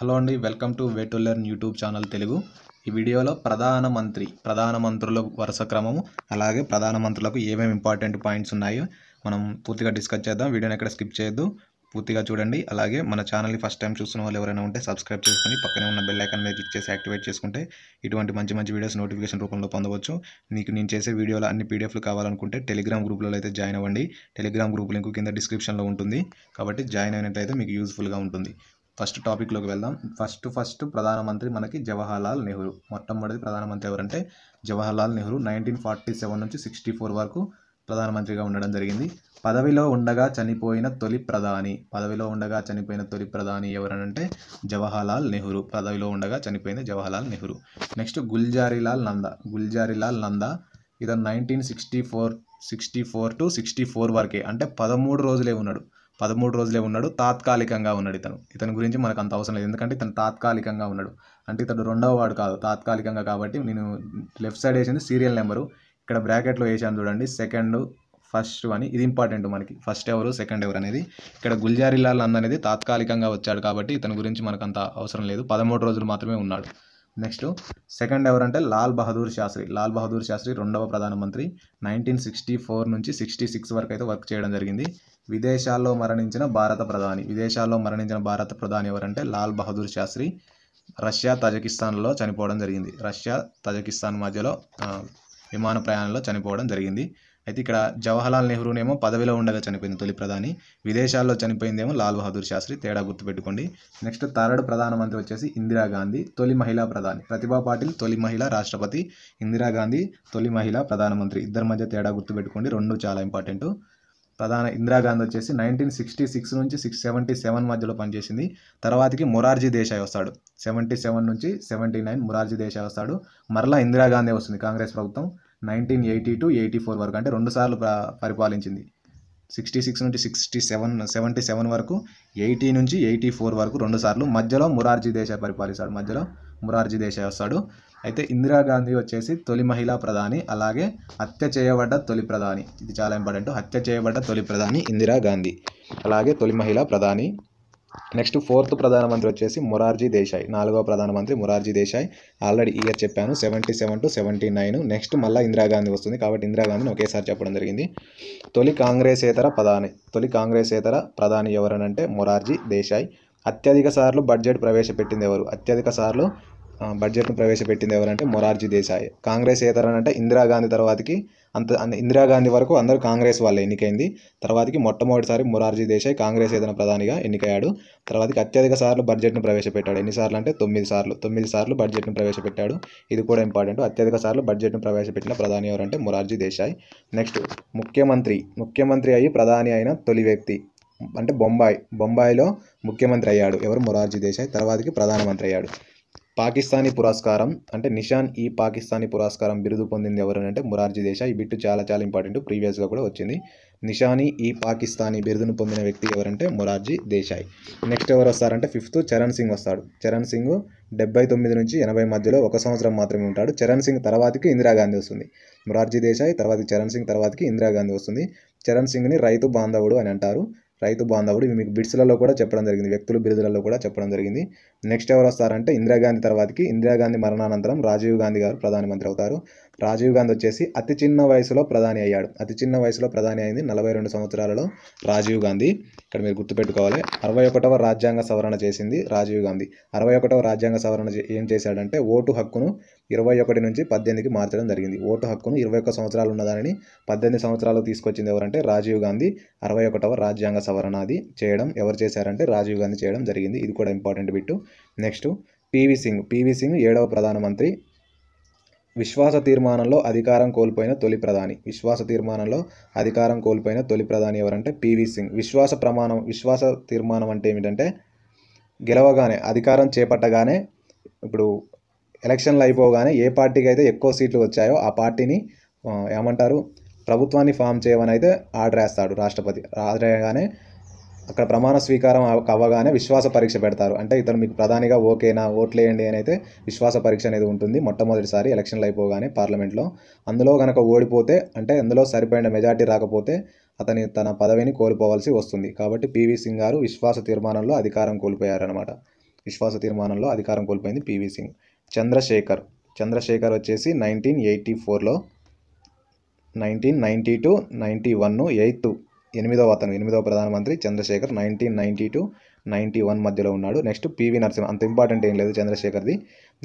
hello అండి welcome to way to learn YouTube channel Telugu ఈ వీడియోలో ప్రధానమంత్రి ప్రధానమంత్రుల వరుస క్రమము అలాగే ప్రధానమంత్రులకు ఏమేమి ఇంపార్టెంట్ పాయింట్స్ ఉన్నాయో మనం పూర్తిగా డిస్కస్ చేద్దాం వీడియోని ఎక్కడ స్కిప్ చేయొద్దు పూర్తిగా చూడండి అలాగే మన ఛానల్ని ఫస్ట్ టైం చూసిన వాళ్ళు ఎవరైనా ఉంటే సబ్స్క్రైబ్ చేసుకుని పక్కనే ఉన్న బెల్ ఐకాన్ మీద క్లిక్ చేసి యాక్టివేట్ చేసుకుంటే ఇటువంటి మంచి మంచి వీడియోస్ నోటిఫికేషన్ రూపంలో పొందవచ్చు మీకు నేను చేసే వీడియోలో అన్ని పీడిఎఫ్లు కావాలనుకుంటే టెలిగ్రామ్ గ్రూప్లో అయితే జాయిన్ అవ్వండి టెలిగ్రామ్ గ్రూప్ లింక్ కింద డిస్క్రిప్షన్లో ఉంటుంది కాబట్టి జాయిన్ అయినట్లయితే మీకు యూజ్ఫుల్గా ఉంటుంది ఫస్ట్ టాపిక్లోకి వెళ్దాం ఫస్ట్ ఫస్ట్ ప్రధానమంత్రి మనకి జవహర్లాల్ నెహ్రూ మొట్టమొదటి ప్రధానమంత్రి ఎవరంటే Jawaharlal Nehru nineteen forty seven నుంచి సిక్స్టీ ఫోర్ వరకు ప్రధానమంత్రిగా ఉండడం జరిగింది పదవిలో ఉండగా చనిపోయిన తొలి ప్రధాని పదవిలో ఉండగా చనిపోయిన తొలి ప్రధాని ఎవరనంటే జవహర్లాల్ నెహ్రూ పదవిలో ఉండగా చనిపోయిన జవహర్లాల్ నెహ్రూ నెక్స్ట్ గుల్జారీలాల్ నంద గుల్జారీలాల్ నంద ఇతను nineteen sixty four sixty four to sixty four వరకే అంటే పదమూడు రోజులే ఉన్నాడు పదమూడు రోజులే ఉన్నాడు తాత్కాలికంగా ఉన్నాడు ఇతను ఇతని గురించి మనకు అంత అవసరం లేదు ఎందుకంటే ఇతను తాత్కాలికంగా ఉన్నాడు అంటే ఇతడు రెండవ వాడు కాదు తాత్కాలికంగా కాబట్టి నేను లెఫ్ట్ సైడ్ వేసింది సీరియల్ నెంబరు ఇక్కడ బ్రాకెట్లో వేసాను చూడండి సెకండ్ ఫస్ట్ అని ఇది ఇంపార్టెంట్ మనకి ఫస్ట్ ఎవరు సెకండ్ ఎవరు అనేది ఇక్కడ గుల్జారిలాల్ అన్న అనేది తాత్కాలికంగా వచ్చాడు కాబట్టి ఇతని గురించి మనకు అంత అవసరం లేదు పదమూడు రోజులు మాత్రమే ఉన్నాడు నెక్స్ట్ సెకండ్ ఎవరంటే లాల్ బహదూర్ శాస్త్రి లాల్ బహదూర్ శాస్త్రి రెండవ ప్రధానమంత్రి నైన్టీన్ సిక్స్టీ ఫోర్ నుంచి సిక్స్టీ సిక్స్ వరకు అయితే వర్క్ చేయడం జరిగింది విదేశాల్లో మరణించిన భారత ప్రధాని విదేశాల్లో మరణించిన భారత ప్రధాని ఎవరంటే లాల్ బహదూర్ శాస్త్రి రష్యా తజకిస్తాన్లో చనిపోవడం జరిగింది రష్యా తజకిస్తాన్ మధ్యలో విమాన ప్రయాణంలో చనిపోవడం జరిగింది అయితే ఇక్కడ జవహర్లాల్ నెహ్రూనేమో పదవిలో ఉండగా చనిపోయింది తొలి ప్రధాని విదేశాల్లో చనిపోయిందేమో లాల్ బహదూర్ శాస్త్రి తేడా గుర్తుపెట్టుకోండి నెక్స్ట్ థర్డ్ ప్రధానమంత్రి వచ్చేసి ఇందిరాగాంధీ తొలి మహిళా ప్రధాని ప్రతిభా పాటిల్ తొలి మహిళా రాష్ట్రపతి ఇందిరాగాంధీ తొలి మహిళా ప్రధానమంత్రి ఇద్దరి మధ్య తేడా గుర్తుపెట్టుకోండి రెండు చాలా ఇంపార్టెంటు ప్రధాన ఇందిరాగాంధీ వచ్చేసి నైన్టీన్ సిక్స్టీ సిక్స్ నుంచి సిక్స్ సెవెంటీ సెవెన్ మధ్యలో పనిచేసింది తర్వాతకి మొరార్జీ దేశాయ్ వస్తాడు సెవెంటీ సెవెన్ నుంచి సెవెంటీ నైన్ మొరార్జీ దేశాయ్ వస్తాడు మరలా ఇందిరాగాంధీ వస్తుంది కాంగ్రెస్ ప్రభుత్వం nineteen eighty two eighty four వరకు అంటే రెండు సార్లు పరిపాలించింది సిక్స్టీ సిక్స్ నుంచి సిక్స్టీ సెవెన్ సెవెంటీ సెవెన్ వరకు ఎయిటీ నుంచి ఎయిటీ ఫోర్ వరకు రెండు సార్లు మధ్యలో మొరార్జీ దేశాయ్ పరిపాలిస్తాడు మధ్యలో మురార్జీ దేశాయ్ వస్తాడు అయితే ఇందిరాగాంధీ వచ్చేసి తొలి మహిళా ప్రధాని అలాగే హత్య చేయబడ్డ తొలి ప్రధాని ఇది చాలా ఇంపార్టెంట్ హత్య చేయబడ్డ తొలి ప్రధాని ఇందిరాగాంధీ అలాగే తొలి మహిళా ప్రధాని నెక్స్ట్ ఫోర్త్ ప్రధానమంత్రి వచ్చేసి మొరార్జీ దేశాయ్ నాలుగవ ప్రధానమంత్రి మొరార్జీ దేశాయ్ ఆల్రెడీ ఇయర్ చెప్పాను seventy seven to seventy nine next మళ్ళీ ఇందిరాగాంధీ వస్తుంది కాబట్టి ఇందిరాగాంధీని ఒకేసారి చెప్పడం జరిగింది తొలి కాంగ్రెసేతర ప్రధాని తొలి కాంగ్రెసేతర ప్రధాని ఎవరనంటే మొరార్జీ దేశాయ్ అత్యధిక సార్లు బడ్జెట్ ప్రవేశపెట్టింది ఎవరు అత్యధిక సార్లు బడ్జెట్ను ప్రవేశపెట్టింది ఎవరంటే మొరార్జీ దేశాయ్ కాంగ్రెస్ ఏ అంటే ఇందిరాగాంధీ తర్వాతకి అంత ఇందిరాగాంధీ వరకు అందరూ కాంగ్రెస్ వాళ్ళే ఎన్నికైంది తర్వాతకి మొట్టమొదటిసారి మొరార్జీ దేశాయ్ కాంగ్రెస్ ఏదైనా ప్రధానిగా ఎన్నికయ్యాడు తర్వాతకి అత్యధిక సార్లు బడ్జెట్ను ప్రవేశపెట్టాడు ఎన్నిసార్లు అంటే తొమ్మిది సార్లు తొమ్మిది సార్లు బడ్జెట్ను ప్రవేశపెట్టాడు ఇది కూడా ఇంపార్టెంట్ అత్యధిక సార్లు బడ్జెట్ను ప్రవేశపెట్టిన ప్రధాని ఎవరంటే మొరార్జీ దేశాయ్ నెక్స్ట్ ముఖ్యమంత్రి ముఖ్యమంత్రి అయ్యి ప్రధాని అయిన తొలి వ్యక్తి అంటే బొంబాయి బొంబాయిలో ముఖ్యమంత్రి అయ్యాడు ఎవరు మొరార్జీ దేశాయ్ తర్వాతకి ప్రధానమంత్రి అయ్యాడు పాకిస్తానీ పురస్కారం అంటే నిషాన్ ఈ పాకిస్తానీ పురస్కారం బిరుదు పొందింది ఎవరు అంటే మురార్జీ దేశాయ్ ఈ బిట్టు చాలా చాలా ఇంపార్టెంట్ ప్రీవియస్గా కూడా వచ్చింది నిషాని ఈ పాకిస్తానీ బిరుదును పొందిన వ్యక్తి ఎవరంటే మొరార్జీ దేశాయ్ నెక్స్ట్ ఎవరు వస్తారంటే ఫిఫ్త్ చరణ్ సింగ్ వస్తాడు చరణ్ సింగ్ డెబ్బై తొమ్మిది నుంచి ఎనభై మధ్యలో ఒక సంవత్సరం మాత్రమే ఉంటాడు చరణ్ సింగ్ తర్వాతకి ఇందిరాగాంధీ వస్తుంది మొరార్జీ దేశాయ్ తర్వాత చరణ్ సింగ్ తర్వాతకి ఇందిరాగాంధీ వస్తుంది చరణ్ సింగ్ని రైతు బాంధవుడు అని అంటారు రైతు బాంధవుడు మీకు బిడ్స్లలో కూడా చెప్పడం జరిగింది వ్యక్తులు బిరుదులలో కూడా చెప్పడం జరిగింది నెక్స్ట్ ఎవరు వస్తారంటే ఇందిరాగాంధీ తర్వాతకి ఇందిరాగాంధీ మరణానంతరం రాజీవ్ గాంధీ గారు ప్రధానమంత్రి అవుతారు రాజీవ్ గాంధీ వచ్చేసి అతి చిన్న వయసులో ప్రధాని అయ్యాడు అతి చిన్న వయసులో ప్రధాని అయింది నలభై రెండు సంవత్సరాలలో రాజీవ్ గాంధీ ఇక్కడ మీరు గుర్తుపెట్టుకోవాలి అరవై ఒకటవ రాజ్యాంగ సవరణ చేసింది రాజీవ్ గాంధీ అరవై ఒకటవ రాజ్యాంగ సవరణ ఏం చేశాడంటే ఓటు హక్కును ఇరవై ఒకటి నుంచి పద్దెనిమిదికి మార్చడం జరిగింది ఓటు హక్కును ఇరవై ఒక్క సంవత్సరాలు ఉన్నదానిని పద్దెనిమిది సంవత్సరాలు తీసుకొచ్చింది ఎవరంటే రాజీవ్ గాంధీ అరవై ఒకటవ రాజ్యాంగ సవరణ అది చేయడం ఎవరు చేశారంటే రాజీవ్ గాంధీ చేయడం జరిగింది ఇది కూడా important bit next PV Singh PV Singh ఏడవ ప్రధానమంత్రి విశ్వాస తీర్మానంలో అధికారం కోల్పోయిన తొలి ప్రధాని విశ్వాస తీర్మానంలో అధికారం కోల్పోయిన తొలి ప్రధాని ఎవరంటే పివి సింగ్ విశ్వాస ప్రమాణం విశ్వాస తీర్మానం అంటే ఏమిటంటే గెలవగానే అధికారం చేపట్టగానే ఇప్పుడు ఎలక్షన్లు అయిపోగానే ఏ పార్టీకి అయితే ఎక్కువ సీట్లు వచ్చాయో ఆ పార్టీని ఏమంటారు ప్రభుత్వాన్ని ఫామ్ చేయమని అయితే ఆర్డర్ వేస్తాడు రాష్ట్రపతి ఆర్డర్ వేయగానే అక్కడ ప్రమాణ స్వీకారం అవ్వగానే విశ్వాస పరీక్ష పెడతారు అంటే ఇతను మీకు ప్రధానిగా ఓకేనా ఓట్లేయండి అని అయితే విశ్వాస పరీక్ష అనేది ఉంటుంది మొట్టమొదటిసారి ఎలక్షన్లు అయిపోగానే పార్లమెంట్లో అందులో కనుక ఓడిపోతే అంటే అందులో సరిపోయిన మెజార్టీ రాకపోతే అతని తన పదవిని కోల్పోవాల్సి వస్తుంది కాబట్టి పివి సింగ్ గారు విశ్వాస తీర్మానంలో అధికారం కోల్పోయారనమాట విశ్వాస తీర్మానంలో అధికారం కోల్పోయింది పివి సింగ్ చంద్రశేఖర్ చంద్రశేఖర్ వచ్చేసి నైన్టీన్ ఎయిటీ ఫోర్లో nineteen ninety to ninety one eighth ఎనిమిదవ అతను ఎనిమిదవ ప్రధానమంత్రి Chandrasekhar nineteen ninety to ninety one మధ్యలో ఉన్నాడు నెక్స్ట్ పివి నరసింహ అంత ఇంపార్టెంట్ ఏం లేదు చంద్రశేఖర్ది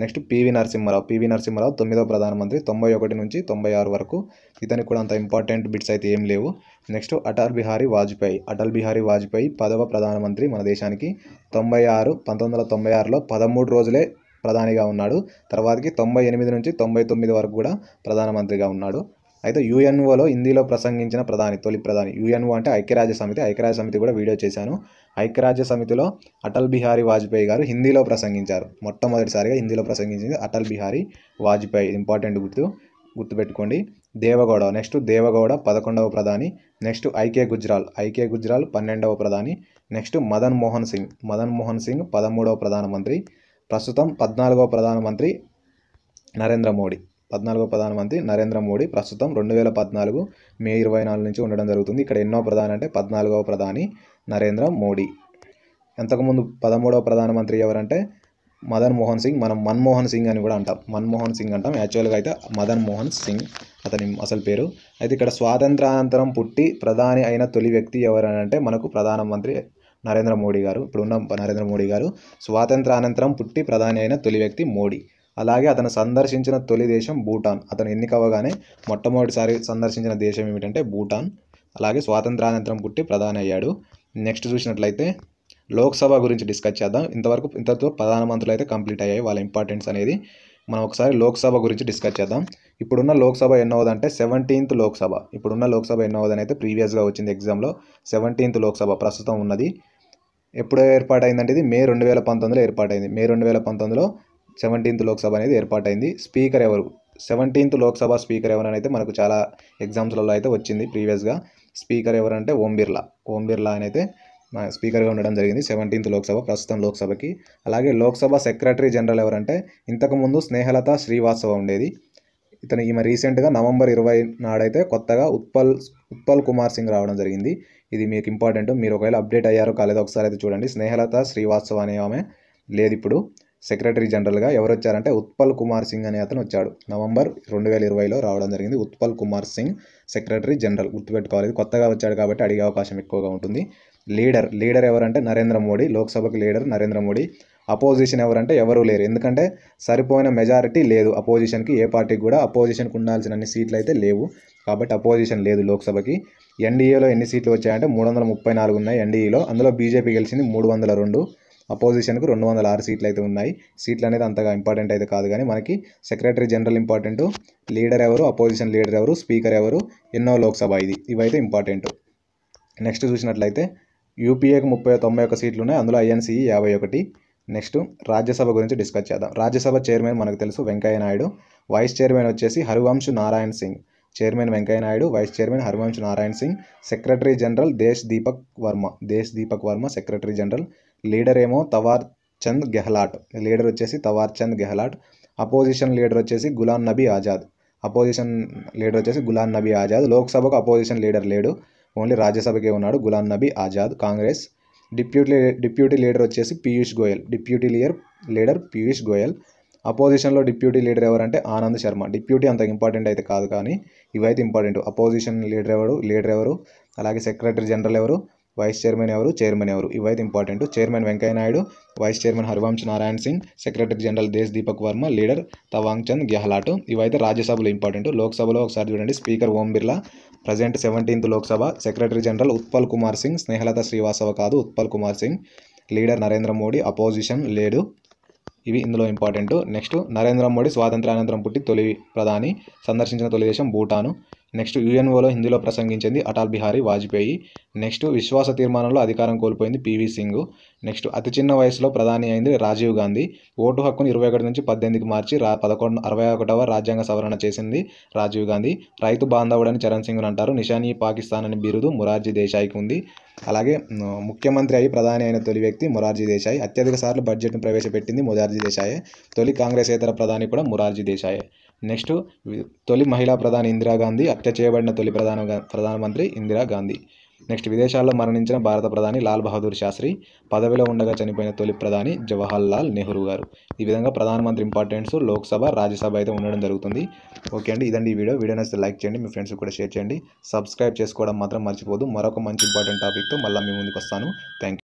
next PV Narasimha Rao PV Narasimharao తొమ్మిదవ ప్రధానమంత్రి తొంభై ఒకటి నుంచి తొంభై ఆరు వరకు ఇతనికి కూడా అంత ఇంపార్టెంట్ బిట్స్ అయితే ఏం లేవు నెక్స్ట్ అటల్ బిహారీ వాజ్పేయి అటల్ బిహారీ వాజ్పేయి పదవ ప్రధానమంత్రి మన దేశానికి తొంభై ఆరు పంతొమ్మిది వందల తొంభై ఆరులో పదమూడు రోజులే ప్రధానిగా ఉన్నాడు తర్వాతకి తొంభై ఎనిమిది నుంచి తొంభై తొమ్మిది వరకు కూడా ప్రధానమంత్రిగా ఉన్నాడు అయితే యూఎన్ఓలో హిందీలో ప్రసంగించిన ప్రధాని తొలి ప్రధాని యూఎన్ఓ అంటే ఐక్యరాజ్య సమితి ఐక్యరాజ్య సమితి కూడా వీడియో చేశాను ఐక్యరాజ్య సమితిలో అటల్ బిహారీ వాజ్పేయి గారు హిందీలో ప్రసంగించారు మొట్టమొదటిసారిగా హిందీలో ప్రసంగించింది అటల్ బిహారీ వాజ్పేయి ఇంపార్టెంట్ గుర్తు గుర్తుపెట్టుకోండి దేవగౌడ నెక్స్ట్ దేవగౌడ పదకొండవ ప్రధాని next IK Gujral IK Gujral పన్నెండవ ప్రధాని నెక్స్ట్ మదన్ మోహన్ సింగ్ మదన్ మోహన్ సింగ్ పదమూడవ ప్రధానమంత్రి ప్రస్తుతం పద్నాలుగవ ప్రధానమంత్రి నరేంద్ర మోడీ పద్నాలుగో ప్రధానమంత్రి నరేంద్ర మోడీ ప్రస్తుతం రెండు వేల పద్నాలుగు మే ఇరవై నాలుగు నుంచి ఉండడం జరుగుతుంది ఇక్కడ ఎన్నో ప్రధాని అంటే పద్నాలుగవ ప్రధాని నరేంద్ర మోడీ ఎంతకుముందు పదమూడవ ప్రధానమంత్రి ఎవరంటే మదన్ మోహన్ సింగ్ మనం మన్మోహన్ సింగ్ అని కూడా అంటాం మన్మోహన్ సింగ్ అంటాం యాక్చువల్గా అయితే మదన్ మోహన్ సింగ్ అతని అసలు పేరు అయితే ఇక్కడ స్వాతంత్రానంతరం పుట్టి ప్రధాని అయిన తొలి వ్యక్తి ఎవరనంటే మనకు ప్రధానమంత్రి నరేంద్ర మోడీ గారు ఇప్పుడున్న నరేంద్ర మోడీ గారు స్వాతంత్రానంతరం పుట్టి ప్రధాని అయిన తొలి వ్యక్తి మోడీ అలాగే అతను సందర్శించిన తొలి దేశం భూటాన్ అతను ఎన్నికవగానే మొట్టమొదటిసారి సందర్శించిన దేశం ఏమిటంటే భూటాన్ అలాగే స్వాతంత్రానంతరం పుట్టి ప్రధాని అయ్యాడు నెక్స్ట్ చూసినట్లయితే లోక్సభ గురించి డిస్కస్ చేద్దాం ఇంతవరకు ఇంతతో ప్రధానమంత్రులు అయితే కంప్లీట్ అయ్యాయి వాళ్ళ ఇంపార్టెన్స్ అనేది మనం ఒకసారి లోక్సభ గురించి డిస్కస్ చేద్దాం ఇప్పుడున్న లోక్సభ ఎన్నోదంటే సెవెంటీన్త్ లోక్సభ ఇప్పుడున్న లోక్సభ ఎన్నోదని అయితే ప్రీవియస్గా వచ్చింది ఎగ్జామ్లో సెవెంటీన్త్ లోక్సభ ప్రస్తుతం ఉన్నది ఎప్పుడు ఏర్పాటైందంటే ఇది మే రెండు వేల పంతొమ్మిదిలో ఏర్పాటైంది మే రెండు వేల పంతొమ్మిదిలో సెవెంటీన్త్ లోక్సభ అనేది ఏర్పాటైంది స్పీకర్ ఎవరు సెవెంటీన్త్ లోక్సభ స్పీకర్ ఎవరని అయితే మనకు చాలా ఎగ్జామ్స్లలో అయితే వచ్చింది ప్రీవియస్గా స్పీకర్ ఎవరంటే ఓం బిర్లా ఓం బిర్లా అని అయితే స్పీకర్గా ఉండడం జరిగింది సెవెంటీన్త్ లోక్సభ ప్రస్తుతం లోక్సభకి అలాగే లోక్సభ సెక్రటరీ జనరల్ ఎవరంటే ఇంతకుముందు స్నేహలత శ్రీవాస్తవ ఉండేది ఇతను ఈమె రీసెంట్గా నవంబర్ ఇరవై నాడైతే కొత్తగా ఉత్పల్ ఉత్పల్ కుమార్ సింగ్ రావడం జరిగింది ఇది మీకు ఇంపార్టెంట్ మీరు ఒకవేళ అప్డేట్ అయ్యారో కాలేదో ఒకసారి అయితే చూడండి స్నేహలత శ్రీవాస్తవ అనే ఆమె లేదు ఇప్పుడు సెక్రటరీ జనరల్గా ఎవరు వచ్చారంటే ఉత్పల్ కుమార్ సింగ్ అనే అతను వచ్చాడు నవంబర్ రెండు వేల ఇరవైలో రావడం జరిగింది ఉత్పల్ కుమార్ సింగ్ సెక్రటరీ జనరల్ గుర్తుపెట్టుకోవాలి కొత్తగా వచ్చాడు కాబట్టి అడిగే అవకాశం ఎక్కువగా ఉంటుంది లీడర్ లీడర్ ఎవరంటే నరేంద్ర మోడీ లోక్సభకి లీడర్ నరేంద్ర మోడీ అపోజిషన్ ఎవరంటే ఎవరూ లేరు ఎందుకంటే సరిపోయిన మెజారిటీ లేదు అపోజిషన్కి ఏ పార్టీకి కూడా అపోజిషన్కి ఉండాల్సిన అన్ని సీట్లు అయితే లేవు కాబట్టి అపోజిషన్ లేదు లోక్సభకి ఎన్డీఏలో ఎన్ని సీట్లు వచ్చాయంటే మూడు వందల ముప్పై నాలుగు ఉన్నాయి ఎన్డీఏలో అందులో బీజేపీ గెలిచింది మూడు వందల రెండు అపోజిషన్కు రెండు వందల ఆరు సీట్లు అయితే ఉన్నాయి సీట్లు అనేది అంతగా ఇంపార్టెంట్ అయితే కాదు కానీ మనకి సెక్రటరీ జనరల్ ఇంపార్టెంట్ లీడర్ ఎవరు అపోజిషన్ లీడర్ ఎవరు స్పీకర్ ఎవరు ఎన్నో లోక్సభ ఇది ఇవైతే ఇంపార్టెంట్ నెక్స్ట్ చూసినట్లయితే యూపీఏకి ముప్పై తొంభై ఒక సీట్లు ఉన్నాయి అందులో ఐఎన్సీ యాభై ఒకటి నెక్స్ట్ రాజ్యసభ గురించి డిస్కస్ చేద్దాం రాజ్యసభ చైర్మన్ మనకు తెలుసు వెంకయ్య నాయుడు వైస్ చైర్మన్ వచ్చేసి Harivansh Narayan Singh chairman Venkaiah Naidu vice chairman Harivansh Narayan Singh secretary general Desh Deepak Verma Desh Deepak Verma secretary general leader ఏమో తవార్ చంద్ గెహ్లాట్ లీడర్ వచ్చేసి తవార్ చంద్ గెహ్లాట్ అపోజిషన్ లీడర్ వచ్చేసి గులాం నబీ ఆజాద్ అపోజిషన్ లీడర్ వచ్చేసి గులాం నబీ ఆజాద్ లోక్సభకు అపోజిషన్ లీడర్ లేడు ఓన్లీ రాజ్యసభకే ఉన్నాడు Ghulam Nabi Azad Congress deputy deputy leader వచ్చేసి Piyush Goyal deputy leader leader Piyush Goyal అపోజిషన్లో డిప్యూటీ లీడర్ ఎవరంటే ఆనంద్ శర్మ డిప్యూటీ అంత ఇంపార్టెంట్ అయితే కాదు కానీ ఇవైతే ఇంపార్టెంట్ అపోజిషన్ లీడర్ ఎవరు లీడర్ ఎవరు అలాగే సెక్రటరీ జనరల్ ఎవరు వైస్ చైర్మన్ ఎవరు చైర్మన్ ఎవరు ఇవైతే important chairman Venkaiah Naidu vice chairman Harivansh Narayan Singh secretary general Desh Deepak Verma leader తవాంగ్ చంద్ గెహ్లాట్ ఇవైతే రాజ్యసభలో ఇంపార్టెంట్ లోక్సభలో ఒకసారి చూడండి speaker Om Birla present seventeenth Lok Sabha secretary general Utpal Kumar Singh Snehlata Shrivastava కాదు ఉత్పల్ కుమార్ సింగ్ లీడర్ నరేంద్ర మోడీ అపోజిషన్ లేడు ఇవి ఇందులో ఇంపార్టెంట్ నెక్స్ట్ నరేంద్ర మోడీ అనంతరం పుట్టి తొలి ప్రధాని సందర్శించిన తొలి దేశం భూటాను నెక్స్ట్ యుఎన్ఓలో హిందీలో ప్రసంగించింది అటల్ బిహారీ వాజ్పేయి నెక్స్ట్ విశ్వాస తీర్మానంలో అధికారం కోల్పోయింది పివి సింగ్ నెక్స్ట్ అతి చిన్న వయసులో ప్రధాని అయింది రాజీవ్ గాంధీ ఓటు హక్కును ఇరవై ఒకటి నుంచి పద్దెనిమిదికి మార్చి రా పదకొండు అరవై ఒకటవ రాజ్యాంగ సవరణ చేసింది రాజీవ్ గాంధీ రైతు బాంధవుడని చరణ్ సింగ్ అంటారు నిషానీ పాకిస్తాన్ అని బిరుదు మురార్జీ దేశాయికి ఉంది అలాగే ముఖ్యమంత్రి అయి ప్రధాని అయిన తొలి వ్యక్తి మురార్జీ దేశాయ్ అత్యధిక సార్లు బడ్జెట్ను ప్రవేశపెట్టింది మురార్జీ దేశాయే తొలి కాంగ్రెస్ ఇతర ప్రధాని కూడా మురార్జీ దేశాయే నెక్స్ట్ తొలి మహిళా ప్రధాని ఇందిరాగాంధీ హత్య చేయబడిన తొలి ప్రధాన ప్రధానమంత్రి ఇందిరాగాంధీ నెక్స్ట్ విదేశాల్లో మరణించిన భారత ప్రధాని లాల్ బహదూర్ శాస్త్రి పదవిలో ఉండగా చనిపోయిన తొలి ప్రధాని జవహర్ లాల్ నెహ్రూ గారు ఈ విధంగా ప్రధానమంత్రి ఇంపార్టెన్స్ లోక్సభ రాజ్యసభ అయితే ఉండడం జరుగుతుంది ఓకే అండి ఇదండి ఈ వీడియో వీడియో నచ్చితే లైక్ చేయండి మీ ఫ్రెండ్స్కి కూడా షేర్ చేయండి సబ్స్క్రైబ్ చేసుకోవడం మాత్రం మర్చిపోదు మరొక మంచి ఇంపార్టెంట్ టాపిక్తో మళ్ళీ మీ ముందుకు వస్తాను థ్యాంక్